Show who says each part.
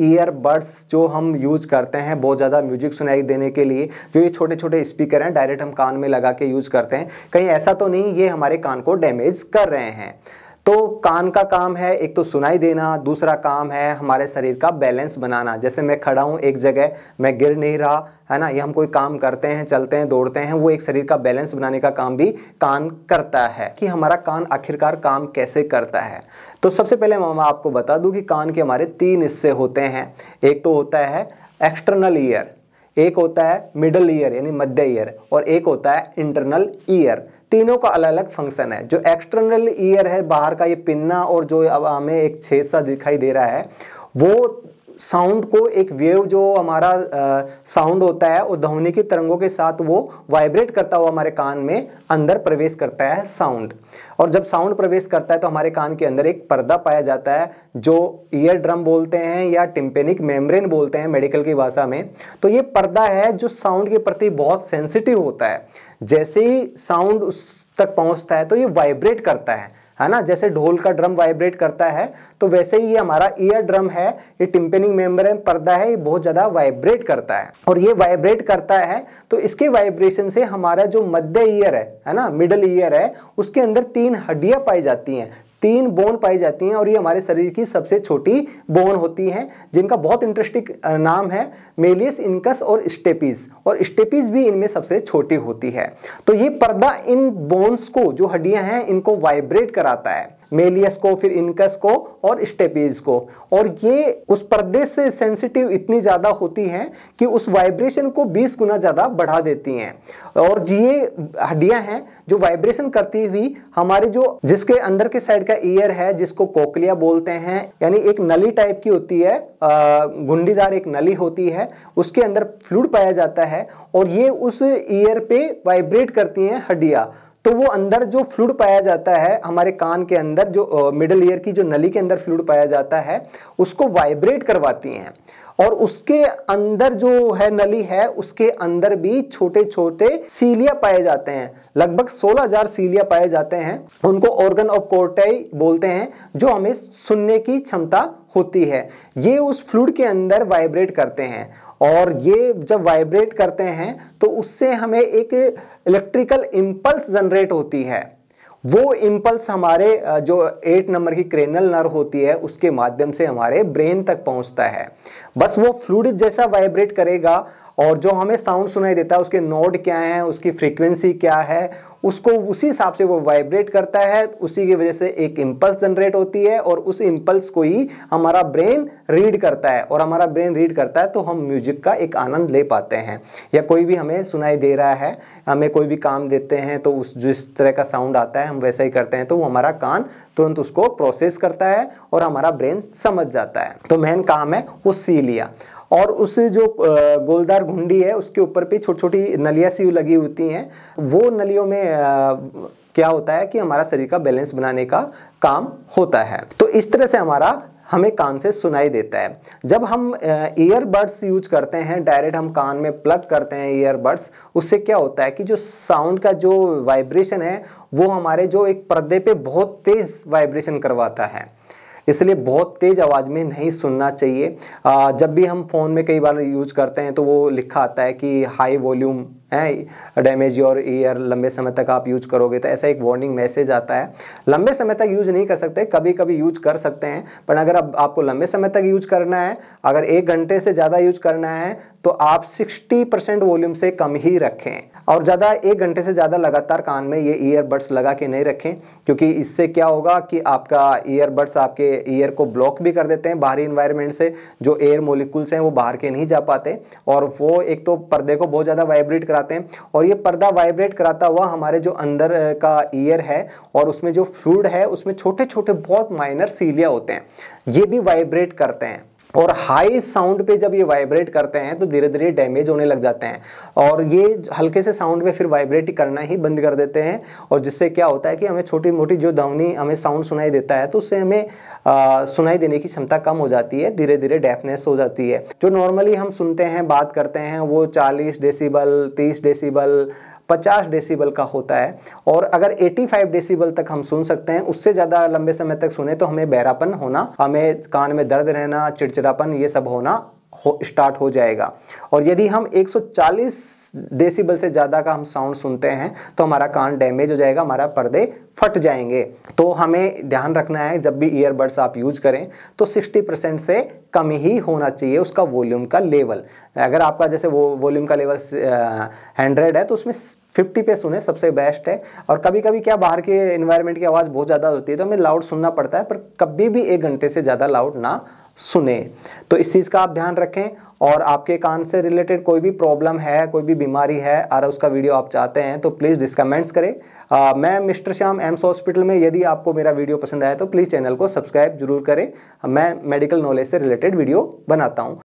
Speaker 1: earbuds जो हम use करते हैं बहुत ज़्यादा म्यूजिक सुनाई देने के लिए जो ये छोटे छोटे स्पीकर हैं डायरेक्ट हम कान में लगा के यूज करते हैं कहीं ऐसा तो नहीं ये हमारे कान को डैमेज कर रहे हैं कान का काम है एक तो सुनाई देना दूसरा काम है हमारे शरीर का बैलेंस बनाना जैसे मैं खड़ा हूँ एक जगह मैं गिर नहीं रहा है ना ये हम कोई काम करते हैं चलते हैं दौड़ते हैं वो एक शरीर का बैलेंस बनाने का काम भी कान करता है कि हमारा कान आखिरकार काम कैसे करता है तो सबसे पहले मैं आपको बता दूँ कि कान के हमारे तीन हिस्से होते हैं एक तो होता है एक्सटर्नल ईयर एक होता है मिडल ईयर यानी मध्य ईयर और एक होता है इंटरनल ईयर तीनों का अलग अलग फंक्शन है जो एक्सटर्नल ईयर है बाहर का ये पिन्ना और जो अब हमें एक छेद सा दिखाई दे रहा है वो साउंड को एक वेव जो हमारा साउंड होता है और ध्वनि की तरंगों के साथ वो वाइब्रेट करता हुआ हमारे कान में अंदर प्रवेश करता है साउंड और जब साउंड प्रवेश करता है तो हमारे कान के अंदर एक पर्दा पाया जाता है जो ईयर ड्रम बोलते हैं या टिम्पेनिक मेम्ब्रेन बोलते हैं मेडिकल की भाषा में तो ये पर्दा है जो साउंड के प्रति बहुत सेंसिटिव होता है जैसे ही साउंड उस तक पहुंचता है तो ये वाइब्रेट करता है है ना जैसे ढोल का ड्रम वाइब्रेट करता है तो वैसे ही ये हमारा ईयर ड्रम है ये टिम्पेनिंग मेम्बर पर्दा है ये बहुत ज़्यादा वाइब्रेट करता है और ये वाइब्रेट करता है तो इसके वाइब्रेशन से हमारा जो मध्य ईयर है है ना मिडल ईयर है उसके अंदर तीन हड्डियाँ पाई जाती हैं तीन बोन पाई जाती हैं और ये हमारे शरीर की सबसे छोटी बोन होती हैं जिनका बहुत इंटरेस्टिंग नाम है मेलियस इनकस और स्टेपीज और स्टेपीज भी इनमें सबसे छोटी होती है तो ये पर्दा इन बोन्स को जो हड्डियां हैं इनको वाइब्रेट कराता है मेलियस को फिर इनकस को और स्टेपीज को और ये उस पर्दे से सेंसिटिव इतनी ज़्यादा होती हैं कि उस वाइब्रेशन को 20 गुना ज़्यादा बढ़ा देती हैं और ये हड्डियां हैं जो वाइब्रेशन करती हुई हमारे जो जिसके अंदर के साइड का ईयर है जिसको कोकलिया बोलते हैं यानी एक नली टाइप की होती है गुंडीदार एक नली होती है उसके अंदर फ्लूड पाया जाता है और ये उस ईयर पे वाइब्रेट करती हैं हड्डियाँ तो वो अंदर जो फ्लूड पाया जाता है हमारे कान के अंदर जो मिडल ईयर की जो नली के अंदर फ्लूड पाया जाता है उसको वाइब्रेट करवाती हैं और उसके अंदर जो है नली है उसके अंदर भी छोटे छोटे सीलिया पाए जाते हैं लगभग 16000 सीलिया पाए जाते हैं उनको ऑर्गन ऑफ कोर्टाई बोलते हैं जो हमें सुनने की क्षमता होती है ये उस फ्लूड के अंदर वाइब्रेट करते हैं और ये जब वाइब्रेट करते हैं तो उससे हमें एक इलेक्ट्रिकल इम्पल्स जनरेट होती है वो इम्पल्स हमारे जो एट नंबर की क्रेनल नर होती है उसके माध्यम से हमारे ब्रेन तक पहुंचता है बस वो फ्लूड जैसा वाइब्रेट करेगा और जो हमें साउंड सुनाई देता है उसके नोड क्या हैं उसकी फ्रीक्वेंसी क्या है उसको उसी हिसाब से वो वाइब्रेट करता है उसी की वजह से एक इम्पल्स जनरेट होती है और उस इम्पल्स को ही हमारा ब्रेन रीड करता है और हमारा ब्रेन रीड करता है तो हम म्यूजिक का एक आनंद ले पाते हैं या कोई भी हमें सुनाई दे रहा है हमें कोई भी काम देते हैं तो उस जिस तरह का साउंड आता है हम वैसा ही करते हैं तो वो हमारा कान तुरंत उसको प्रोसेस करता है और हमारा ब्रेन समझ जाता है तो मेन काम है वो सी लिया और उस जो गोलदार घुंडी है उसके ऊपर पे छोटी छोटी नलियाँ सी लगी होती हैं वो नलियों में क्या होता है कि हमारा शरीर का बैलेंस बनाने का काम होता है तो इस तरह से हमारा हमें कान से सुनाई देता है जब हम ईयरबड्स यूज करते हैं डायरेक्ट हम कान में प्लग करते हैं ईयरबड्स उससे क्या होता है कि जो साउंड का जो वाइब्रेशन है वो हमारे जो एक पर्दे पे बहुत तेज़ वाइब्रेशन करवाता है इसलिए बहुत तेज़ आवाज़ में नहीं सुनना चाहिए जब भी हम फ़ोन में कई बार यूज करते हैं तो वो लिखा आता है कि हाई वॉल्यूम है डैमेज योर ईयर लंबे समय तक आप यूज करोगे तो ऐसा एक वार्निंग मैसेज आता है लंबे समय तक यूज नहीं कर सकते कभी कभी यूज कर सकते हैं पर अगर आप, आपको लंबे समय तक यूज करना है अगर एक घंटे से ज़्यादा यूज करना है तो आप 60 परसेंट वॉल्यूम से कम ही रखें और ज़्यादा एक घंटे से ज़्यादा लगातार कान में ये ईयरबड्स लगा के नहीं रखें क्योंकि इससे क्या होगा कि आपका ईयरबड्स आपके ईयर को ब्लॉक भी कर देते हैं बाहरी इन्वायरमेंट से जो एयर मोलिकुल्स हैं वो बाहर के नहीं जा पाते और वो एक तो पर्दे को बहुत ज़्यादा वाइब्रेट करा कराते हैं और ये पर्दा वाइब्रेट कराता हुआ हमारे जो अंदर का ईयर है और उसमें जो फ्लूड है उसमें छोटे छोटे बहुत माइनर सीलिया होते हैं ये भी वाइब्रेट करते हैं और हाई साउंड पे जब ये वाइब्रेट करते हैं तो धीरे धीरे डैमेज होने लग जाते हैं और ये हल्के से साउंड में फिर वाइब्रेट करना ही बंद कर देते हैं और जिससे क्या होता है कि हमें छोटी मोटी जो ध्वनि हमें साउंड सुनाई देता है तो उससे हमें आ, सुनाई देने की क्षमता कम हो जाती है धीरे धीरे डेफनेस हो जाती है जो नॉर्मली हम सुनते हैं बात करते हैं वो चालीस डेसीबल तीस डेसीबल 50 डेसीबल का होता है और अगर 85 डेसीबल तक हम सुन सकते हैं उससे ज़्यादा लंबे समय तक सुने तो हमें बहरापन होना हमें कान में दर्द रहना चिड़चिड़ापन ये सब होना हो स्टार्ट हो जाएगा और यदि हम 140 डेसिबल से ज़्यादा का हम साउंड सुनते हैं तो हमारा कान डैमेज हो जाएगा हमारा पर्दे फट जाएंगे तो हमें ध्यान रखना है जब भी ईयरबड्स आप यूज करें तो 60 परसेंट से कम ही होना चाहिए उसका वॉल्यूम का लेवल अगर आपका जैसे वो वॉल्यूम का लेवल हंड्रेड है तो उसमें फिफ्टी पे सुने सबसे बेस्ट है और कभी कभी क्या बाहर के इन्वायरमेंट की आवाज़ बहुत ज़्यादा होती है तो हमें लाउड सुनना पड़ता है पर कभी भी एक घंटे से ज़्यादा लाउड ना सुने तो इस चीज़ का आप ध्यान रखें और आपके कान से रिलेटेड कोई भी प्रॉब्लम है कोई भी बीमारी है और उसका वीडियो आप चाहते हैं तो प्लीज़ डिस्कमेंट्स करें आ, मैं मिस्टर श्याम एम्स हॉस्पिटल में यदि आपको मेरा वीडियो पसंद आया तो प्लीज़ चैनल को सब्सक्राइब जरूर करें मैं मेडिकल नॉलेज से रिलेटेड वीडियो बनाता हूँ